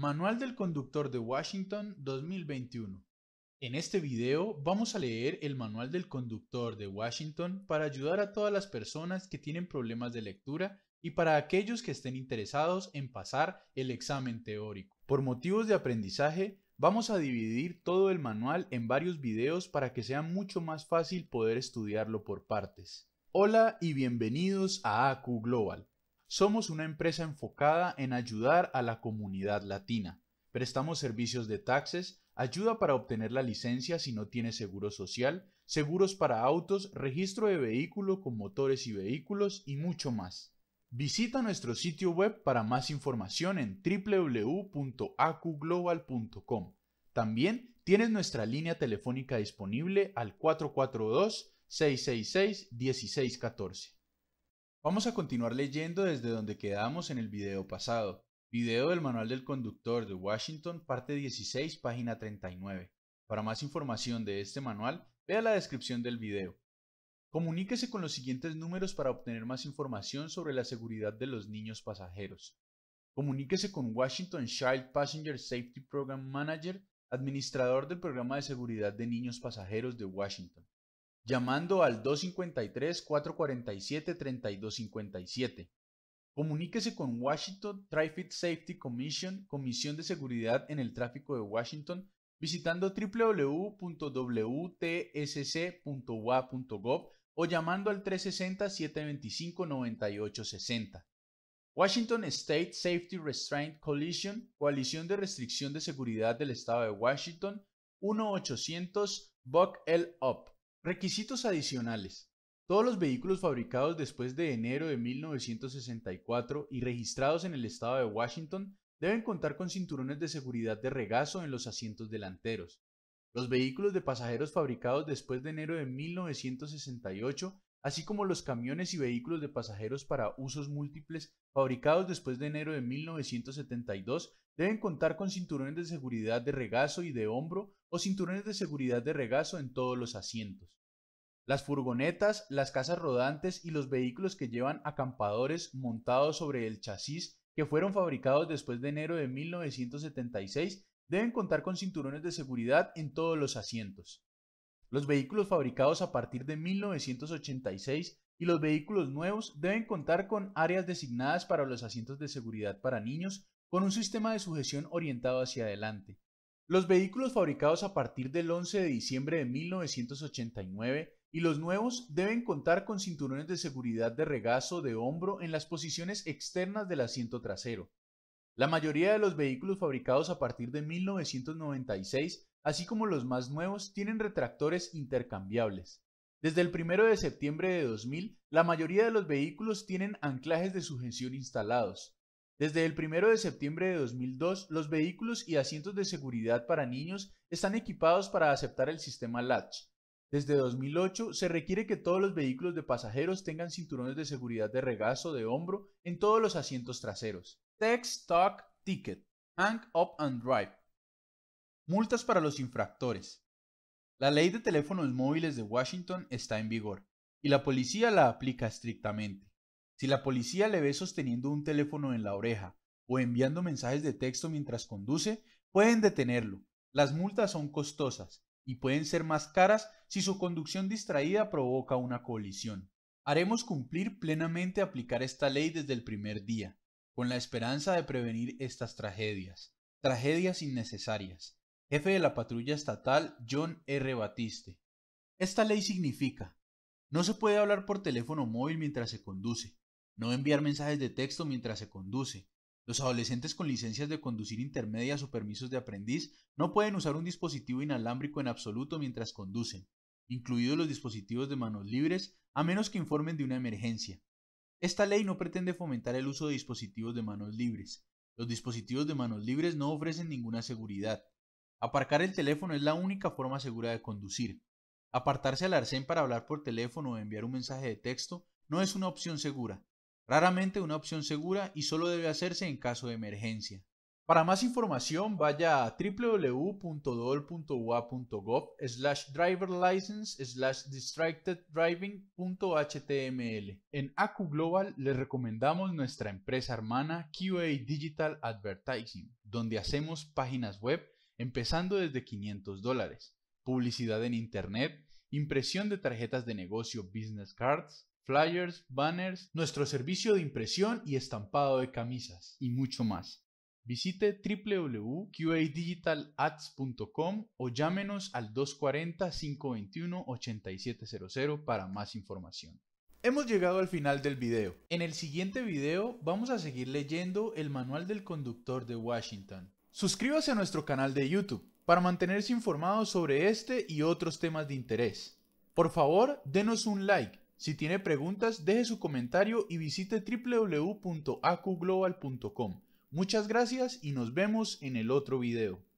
Manual del Conductor de Washington 2021. En este video vamos a leer el Manual del Conductor de Washington para ayudar a todas las personas que tienen problemas de lectura y para aquellos que estén interesados en pasar el examen teórico. Por motivos de aprendizaje, vamos a dividir todo el manual en varios videos para que sea mucho más fácil poder estudiarlo por partes. Hola y bienvenidos a AQ Global somos una empresa enfocada en ayudar a la comunidad latina. Prestamos servicios de taxes, ayuda para obtener la licencia si no tiene seguro social, seguros para autos, registro de vehículo con motores y vehículos y mucho más. Visita nuestro sitio web para más información en www.acuglobal.com. También tienes nuestra línea telefónica disponible al 442 666 1614. Vamos a continuar leyendo desde donde quedamos en el video pasado, video del Manual del Conductor de Washington, parte 16, página 39. Para más información de este manual, vea la descripción del video. Comuníquese con los siguientes números para obtener más información sobre la seguridad de los niños pasajeros. Comuníquese con Washington Child Passenger Safety Program Manager, administrador del programa de seguridad de niños pasajeros de Washington llamando al 253-447-3257. Comuníquese con Washington Traffic Safety Commission, Comisión de Seguridad en el Tráfico de Washington, visitando www.wtsc.wa.gov o llamando al 360-725-9860. Washington State Safety Restraint Coalition, Coalición de Restricción de Seguridad del Estado de Washington, 1-800-BUCK-L-UP. Requisitos adicionales. Todos los vehículos fabricados después de enero de 1964 y registrados en el estado de Washington deben contar con cinturones de seguridad de regazo en los asientos delanteros. Los vehículos de pasajeros fabricados después de enero de 1968, así como los camiones y vehículos de pasajeros para usos múltiples fabricados después de enero de 1972, deben contar con cinturones de seguridad de regazo y de hombro o cinturones de seguridad de regazo en todos los asientos. Las furgonetas, las casas rodantes y los vehículos que llevan acampadores montados sobre el chasis que fueron fabricados después de enero de 1976 deben contar con cinturones de seguridad en todos los asientos. Los vehículos fabricados a partir de 1986 y los vehículos nuevos deben contar con áreas designadas para los asientos de seguridad para niños con un sistema de sujeción orientado hacia adelante. Los vehículos fabricados a partir del 11 de diciembre de 1989 y los nuevos deben contar con cinturones de seguridad de regazo de hombro en las posiciones externas del asiento trasero. La mayoría de los vehículos fabricados a partir de 1996, así como los más nuevos, tienen retractores intercambiables. Desde el 1 de septiembre de 2000, la mayoría de los vehículos tienen anclajes de sujeción instalados. Desde el 1 de septiembre de 2002, los vehículos y asientos de seguridad para niños están equipados para aceptar el sistema Latch. Desde 2008 se requiere que todos los vehículos de pasajeros tengan cinturones de seguridad de regazo de hombro en todos los asientos traseros. Text Talk Ticket. Hang Up and Drive. Multas para los infractores. La ley de teléfonos móviles de Washington está en vigor y la policía la aplica estrictamente. Si la policía le ve sosteniendo un teléfono en la oreja o enviando mensajes de texto mientras conduce, pueden detenerlo. Las multas son costosas, y pueden ser más caras si su conducción distraída provoca una colisión. Haremos cumplir plenamente aplicar esta ley desde el primer día, con la esperanza de prevenir estas tragedias, tragedias innecesarias. Jefe de la patrulla estatal John R. Batiste. Esta ley significa, no se puede hablar por teléfono móvil mientras se conduce, no enviar mensajes de texto mientras se conduce, los adolescentes con licencias de conducir intermedias o permisos de aprendiz no pueden usar un dispositivo inalámbrico en absoluto mientras conducen, incluidos los dispositivos de manos libres, a menos que informen de una emergencia. Esta ley no pretende fomentar el uso de dispositivos de manos libres. Los dispositivos de manos libres no ofrecen ninguna seguridad. Aparcar el teléfono es la única forma segura de conducir. Apartarse al arcén para hablar por teléfono o enviar un mensaje de texto no es una opción segura. Raramente una opción segura y solo debe hacerse en caso de emergencia. Para más información vaya a www.dol.ua.gov slash driverlicense slash distracteddriving.html. En ACU Global les recomendamos nuestra empresa hermana QA Digital Advertising, donde hacemos páginas web empezando desde 500 dólares, publicidad en Internet, impresión de tarjetas de negocio Business Cards, flyers, banners, nuestro servicio de impresión y estampado de camisas y mucho más. Visite www.qadigitalads.com o llámenos al 240-521-8700 para más información. Hemos llegado al final del video. En el siguiente video vamos a seguir leyendo el manual del conductor de Washington. Suscríbase a nuestro canal de YouTube para mantenerse informado sobre este y otros temas de interés. Por favor, denos un like si tiene preguntas, deje su comentario y visite www.acuglobal.com. Muchas gracias y nos vemos en el otro video.